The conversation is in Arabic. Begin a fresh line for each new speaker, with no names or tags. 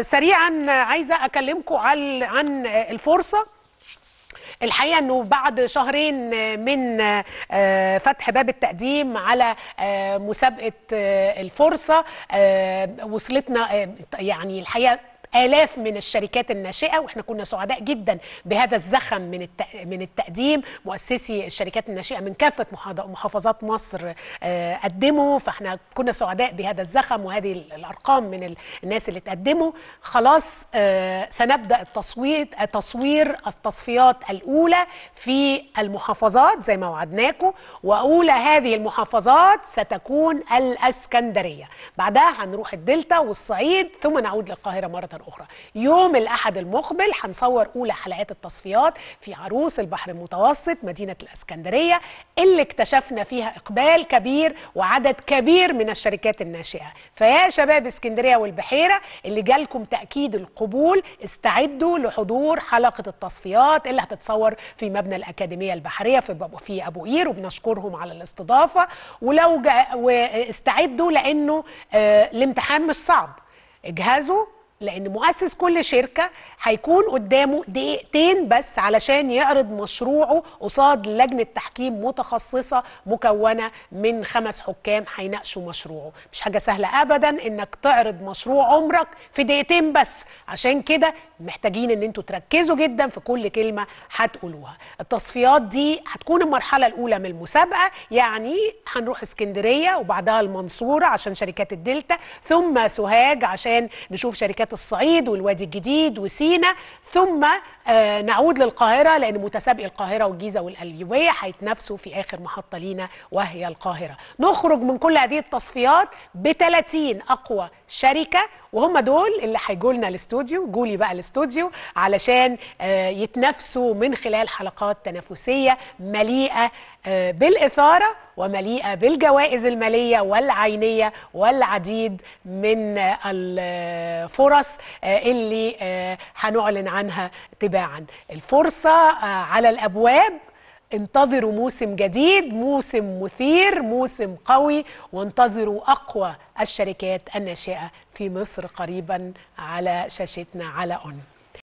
سريعا عايزه اكلمكم عن الفرصه الحقيقه انه بعد شهرين من أه، فتح باب التقديم على أه، مسابقه أه، الفرصه وصلتنا يعني الحقيقه آلاف من الشركات الناشئة وإحنا كنا سعداء جدا بهذا الزخم من من التقديم مؤسسي الشركات الناشئة من كافة محافظات مصر آه، قدموا فإحنا كنا سعداء بهذا الزخم وهذه الأرقام من الناس اللي تقدموا خلاص آه، سنبدأ التصويت تصوير التصفيات الأولى في المحافظات زي ما وعدناكم وأولى هذه المحافظات ستكون الأسكندرية بعدها هنروح الدلتا والصعيد ثم نعود للقاهرة مرة أخرى الأخرى يوم الأحد المقبل هنصور أولى حلقات التصفيات في عروس البحر المتوسط مدينة الأسكندرية اللي اكتشفنا فيها إقبال كبير وعدد كبير من الشركات الناشئة فيا شباب اسكندرية والبحيرة اللي جالكم تأكيد القبول استعدوا لحضور حلقة التصفيات اللي هتتصور في مبنى الأكاديمية البحرية في في أبو قير وبنشكرهم على الاستضافة ولو جا... واستعدوا لأنه آه الامتحان مش صعب اجهزوا لان مؤسس كل شركه هيكون قدامه دقيقتين بس علشان يعرض مشروعه قصاد لجنه تحكيم متخصصه مكونه من خمس حكام هيناقشوا مشروعه مش حاجه سهله ابدا انك تعرض مشروع عمرك في دقيقتين بس عشان كده محتاجين ان انتوا تركزوا جدا في كل كلمه هتقولوها التصفيات دي هتكون المرحله الاولى من المسابقه يعني هنروح اسكندريه وبعدها المنصوره عشان شركات الدلتا ثم سوهاج عشان نشوف شركات الصعيد والوادي الجديد وسينا ثم آه نعود للقاهره لان متسابقي القاهره والجيزه والقليوبيه هيتنافسوا في اخر محطه لينا وهي القاهره نخرج من كل هذه التصفيات ب 30 اقوى شركه وهم دول اللي هيجوا لنا الاستوديو جولي بقى الاستوديو علشان آه يتنافسوا من خلال حلقات تنافسيه مليئه آه بالاثاره ومليئه بالجوائز الماليه والعينيه والعديد من الفرص آه، اللي آه، هنعلن عنها تبقى تباعا الفرصة آه، على الأبواب انتظروا موسم جديد موسم مثير موسم قوي وانتظروا أقوى الشركات الناشئة في مصر قريبا على شاشتنا على أون